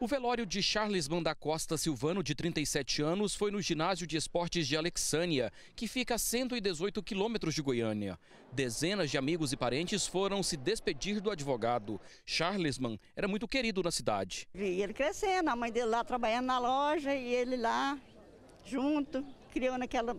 O velório de Charlesman da Costa Silvano, de 37 anos, foi no ginásio de esportes de Alexânia, que fica a 118 quilômetros de Goiânia. Dezenas de amigos e parentes foram se despedir do advogado. Charlesman era muito querido na cidade. Vi ele crescendo, a mãe dele lá trabalhando na loja e ele lá junto, criou naquela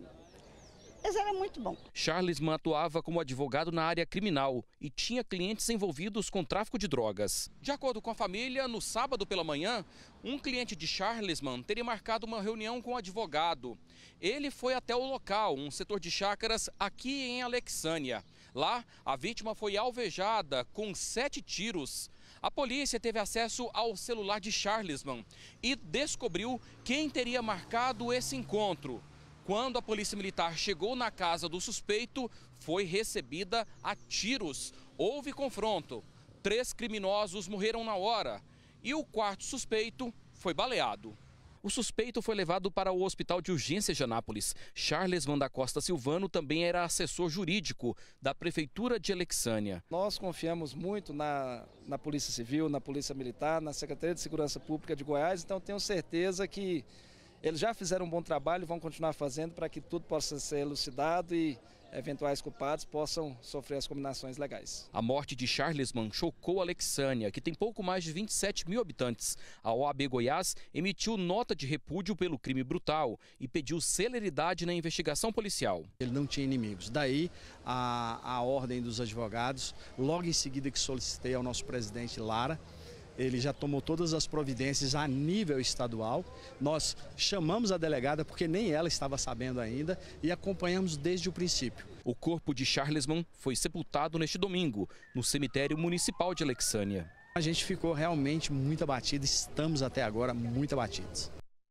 mas era muito bom. Charlesman atuava como advogado na área criminal e tinha clientes envolvidos com tráfico de drogas. De acordo com a família, no sábado pela manhã, um cliente de Charlesman teria marcado uma reunião com o um advogado. Ele foi até o local, um setor de chácaras aqui em Alexânia. Lá, a vítima foi alvejada com sete tiros. A polícia teve acesso ao celular de Charlesman e descobriu quem teria marcado esse encontro. Quando a polícia militar chegou na casa do suspeito, foi recebida a tiros. Houve confronto. Três criminosos morreram na hora e o quarto suspeito foi baleado. O suspeito foi levado para o hospital de urgência de Anápolis. Charles Vanda Costa Silvano também era assessor jurídico da Prefeitura de Alexânia. Nós confiamos muito na, na Polícia Civil, na Polícia Militar, na Secretaria de Segurança Pública de Goiás, então tenho certeza que eles já fizeram um bom trabalho e vão continuar fazendo para que tudo possa ser elucidado e eventuais culpados possam sofrer as combinações legais. A morte de Charlesman chocou Alexânia, que tem pouco mais de 27 mil habitantes. A OAB Goiás emitiu nota de repúdio pelo crime brutal e pediu celeridade na investigação policial. Ele não tinha inimigos. Daí a, a ordem dos advogados, logo em seguida que solicitei ao nosso presidente Lara, ele já tomou todas as providências a nível estadual. Nós chamamos a delegada porque nem ela estava sabendo ainda e acompanhamos desde o princípio. O corpo de Charlesman foi sepultado neste domingo no cemitério municipal de Alexânia. A gente ficou realmente muito abatido, estamos até agora muito abatidos.